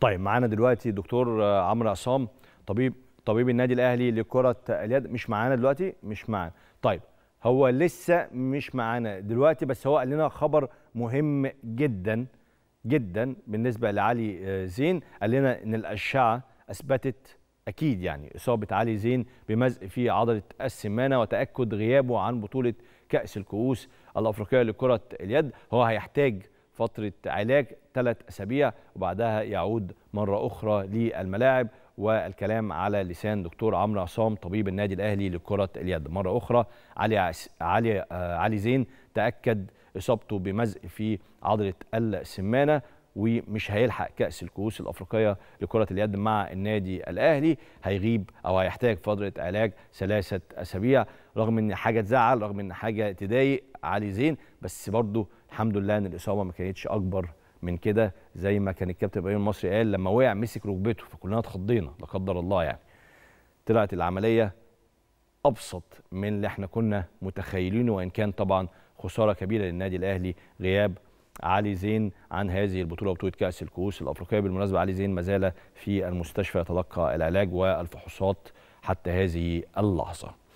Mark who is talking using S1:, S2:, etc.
S1: طيب معانا دلوقتي دكتور آه، عمرو عصام طبيب طبيب النادي الاهلي لكره اليد مش معانا دلوقتي مش معانا طيب هو لسه مش معانا دلوقتي بس هو قال لنا خبر مهم جدا جدا بالنسبه لعلي آه، زين قال لنا ان الاشعه اثبتت اكيد يعني اصابه علي زين بمزق في عضله السمانه وتاكد غيابه عن بطوله كاس الكؤوس الافريقيه لكره اليد هو هيحتاج فترة علاج ثلاث أسابيع وبعدها يعود مرة أخرى للملاعب والكلام على لسان دكتور عمرو عصام طبيب النادي الأهلي لكرة اليد مرة أخرى علي عس... علي آه، علي زين تأكد إصابته بمزق في عضلة السمانة ومش هيلحق كأس الكؤوس الأفريقية لكرة اليد مع النادي الأهلي هيغيب أو هيحتاج فترة علاج ثلاثة أسابيع رغم إن حاجة تزعل رغم إن حاجة تضايق علي زين بس برضه الحمد لله ان الاصابه ما كانتش اكبر من كده زي ما كان الكابتن ابراهيم المصري قال لما وقع مسك ركبته فكلنا اتخضينا لا قدر الله يعني طلعت العمليه ابسط من اللي احنا كنا متخيلينه وان كان طبعا خساره كبيره للنادي الاهلي غياب علي زين عن هذه البطوله بطوله كاس الكؤوس الافريقيه بالمناسبه علي زين ما زال في المستشفى يتلقى العلاج والفحوصات حتى هذه اللحظه